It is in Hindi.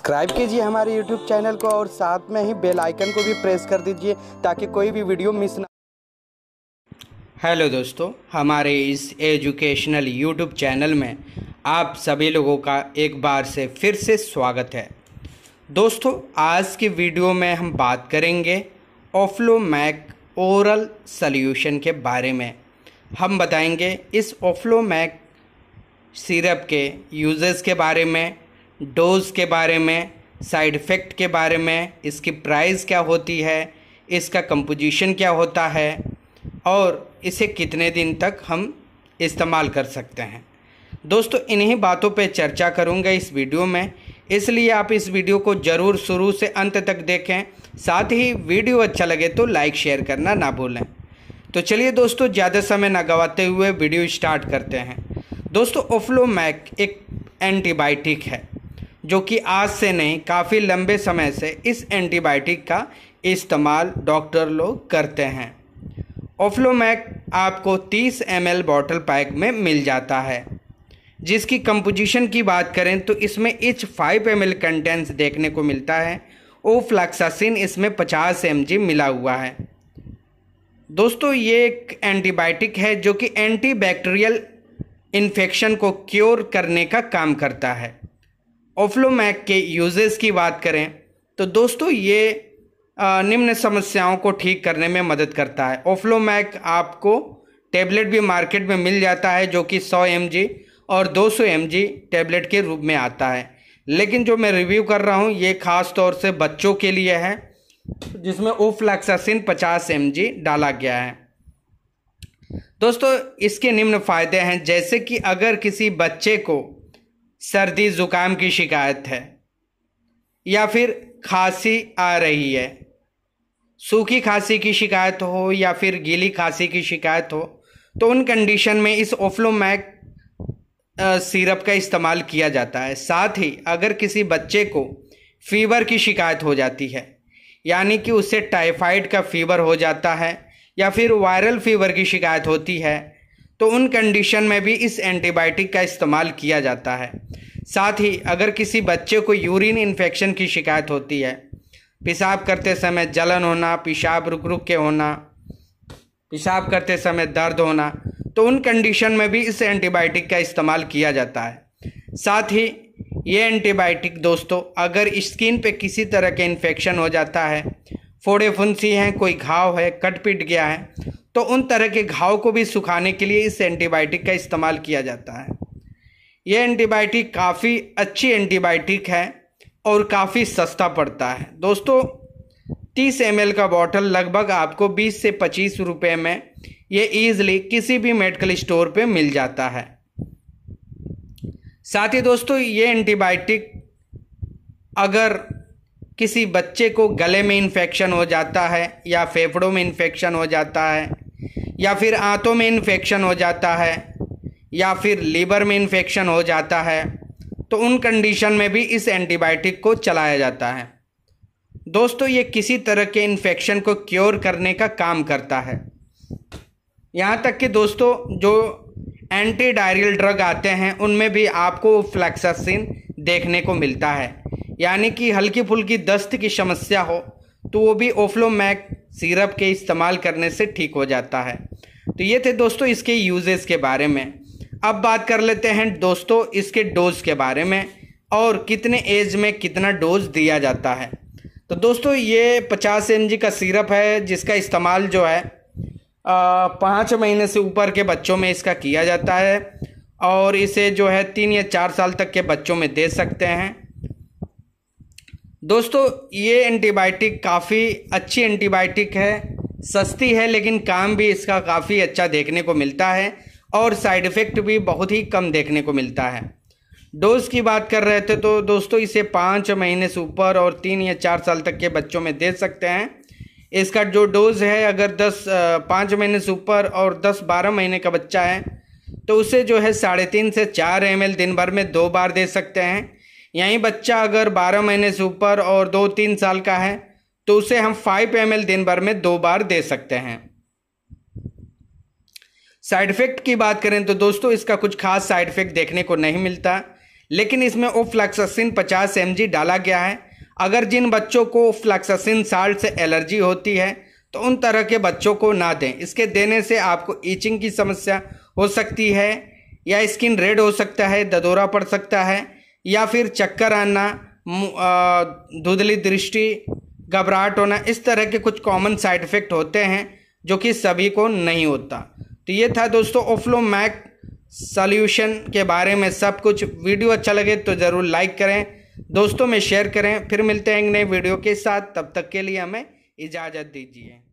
सब्सक्राइब कीजिए हमारे यूट्यूब चैनल को और साथ में ही बेल आइकन को भी प्रेस कर दीजिए ताकि कोई भी वीडियो मिस ना हेलो दोस्तों हमारे इस एजुकेशनल यूट्यूब चैनल में आप सभी लोगों का एक बार से फिर से स्वागत है दोस्तों आज की वीडियो में हम बात करेंगे ओफ्लोमैक ओरल सल्यूशन के बारे में हम बताएंगे इस ओफ्लोमैक सिरप के यूजेस के बारे में डोज़ के बारे में साइड इफ़ेक्ट के बारे में इसकी प्राइस क्या होती है इसका कंपोजिशन क्या होता है और इसे कितने दिन तक हम इस्तेमाल कर सकते हैं दोस्तों इन्हीं बातों पर चर्चा करूंगा इस वीडियो में इसलिए आप इस वीडियो को ज़रूर शुरू से अंत तक देखें साथ ही वीडियो अच्छा लगे तो लाइक शेयर करना ना भूलें तो चलिए दोस्तों ज़्यादा समय ना गवाते हुए वीडियो स्टार्ट करते हैं दोस्तों ओफ्लोमैक एक एंटीबायोटिक है जो कि आज से नहीं काफ़ी लंबे समय से इस एंटीबायोटिक का इस्तेमाल डॉक्टर लोग करते हैं ओफ्लोमैक आपको 30 एम बॉटल पैक में मिल जाता है जिसकी कंपोजिशन की बात करें तो इसमें इच फाइव एम कंटेंट्स देखने को मिलता है ओफ्लैक्सासिन इसमें 50 एम मिला हुआ है दोस्तों ये एक एंटीबायोटिक है जो कि एंटीबैक्टीरियल इन्फेक्शन को क्योर करने का काम करता है ओफ्लोमैक के यूजेस की बात करें तो दोस्तों ये निम्न समस्याओं को ठीक करने में मदद करता है ओफ्लोमैक आपको टैबलेट भी मार्केट में मिल जाता है जो कि 100 एम और 200 सौ टैबलेट के रूप में आता है लेकिन जो मैं रिव्यू कर रहा हूँ ये ख़ास तौर से बच्चों के लिए है जिसमें ओफ्लैक्सासिन 50 एम डाला गया है दोस्तों इसके निम्न फायदे हैं जैसे कि अगर किसी बच्चे को सर्दी ज़ुकाम की शिकायत है या फिर खांसी आ रही है सूखी खांसी की शिकायत हो या फिर गीली खांसी की शिकायत हो तो उन कंडीशन में इस ओफ्लोमैक सिरप का इस्तेमाल किया जाता है साथ ही अगर किसी बच्चे को फीवर की शिकायत हो जाती है यानी कि उससे टाइफाइड का फीवर हो जाता है या फिर वायरल फीवर की शिकायत होती है तो उन कंडीशन में भी इस एंटीबायोटिक का इस्तेमाल किया जाता है साथ ही अगर किसी बच्चे को यूरिन इन्फेक्शन की शिकायत होती है पेशाब करते समय जलन होना पेशाब रुक रुक के होना पेशाब करते समय दर्द होना तो उन कंडीशन में भी इस एंटीबायोटिक का इस्तेमाल किया जाता है साथ ही ये एंटीबायोटिक दोस्तों अगर स्किन पे किसी तरह के इन्फेक्शन हो जाता है फोड़े फुंसी हैं कोई घाव है कट पिट गया है तो उन तरह के घाव को भी सुखाने के लिए इस एंटीबायोटिक का इस्तेमाल किया जाता है ये एंटीबायोटिक काफ़ी अच्छी एंटीबायोटिक है और काफ़ी सस्ता पड़ता है दोस्तों तीस एम का बॉटल लगभग आपको बीस से पच्चीस रुपये में ये ईज़िली किसी भी मेडिकल स्टोर पर मिल जाता है साथ ही दोस्तों ये एंटीबायोटिक अगर किसी बच्चे को गले में इन्फेक्शन हो जाता है या फेफड़ों में इन्फेक्शन हो जाता है या फिर आंतों में इन्फेक्शन हो जाता है या फिर लीवर में इन्फेक्शन हो जाता है तो उन कंडीशन में भी इस एंटीबायोटिक को चलाया जाता है दोस्तों ये किसी तरह के इन्फेक्शन को क्योर करने का काम करता है यहाँ तक कि दोस्तों जो एंटी डायरियल ड्रग आते हैं उनमें भी आपको फ्लैक्सासिन देखने को मिलता है यानी कि हल्की फुल्की दस्त की समस्या हो तो वो भी ओफ्लोमैक सिरप के इस्तेमाल करने से ठीक हो जाता है तो ये थे दोस्तों इसके यूजेस के बारे में अब बात कर लेते हैं दोस्तों इसके डोज के बारे में और कितने एज में कितना डोज दिया जाता है तो दोस्तों ये पचास एम का सिरप है जिसका इस्तेमाल जो है पाँच महीने से ऊपर के बच्चों में इसका किया जाता है और इसे जो है तीन या चार साल तक के बच्चों में दे सकते हैं दोस्तों ये एंटीबायोटिक काफ़ी अच्छी एंटीबायोटिक है सस्ती है लेकिन काम भी इसका काफ़ी अच्छा देखने को मिलता है और साइड इफ़ेक्ट भी बहुत ही कम देखने को मिलता है डोज की बात कर रहे थे तो दोस्तों इसे पाँच महीने से ऊपर और तीन या चार साल तक के बच्चों में दे सकते हैं इसका जो डोज़ है अगर दस पाँच महीने से ऊपर और दस बारह महीने का बच्चा है तो उसे जो है साढ़े तीन से चार एम दिन भर में दो बार दे सकते हैं यहीं बच्चा अगर बारह महीने से ऊपर और दो तीन साल का है तो उसे हम फाइव एम दिन भर में दो बार दे सकते हैं साइड इफेक्ट की बात करें तो दोस्तों इसका कुछ खास साइड इफेक्ट देखने को नहीं मिलता लेकिन इसमें ओफ्लैक्सासिन 50 एम डाला गया है अगर जिन बच्चों को ओफ्लैक्सासिन साल्ट से एलर्जी होती है तो उन तरह के बच्चों को ना दें इसके देने से आपको ईचिंग की समस्या हो सकती है या स्किन रेड हो सकता है ददोरा पड़ सकता है या फिर चक्कर आना धुंधली दृष्टि घबराहट होना इस तरह के कुछ कॉमन साइड इफ़ेक्ट होते हैं जो कि सभी को नहीं होता तो ये था दोस्तों ओफ्लोमैक सॉल्यूशन के बारे में सब कुछ वीडियो अच्छा लगे तो ज़रूर लाइक करें दोस्तों में शेयर करें फिर मिलते हैं नए वीडियो के साथ तब तक के लिए हमें इजाज़त दीजिए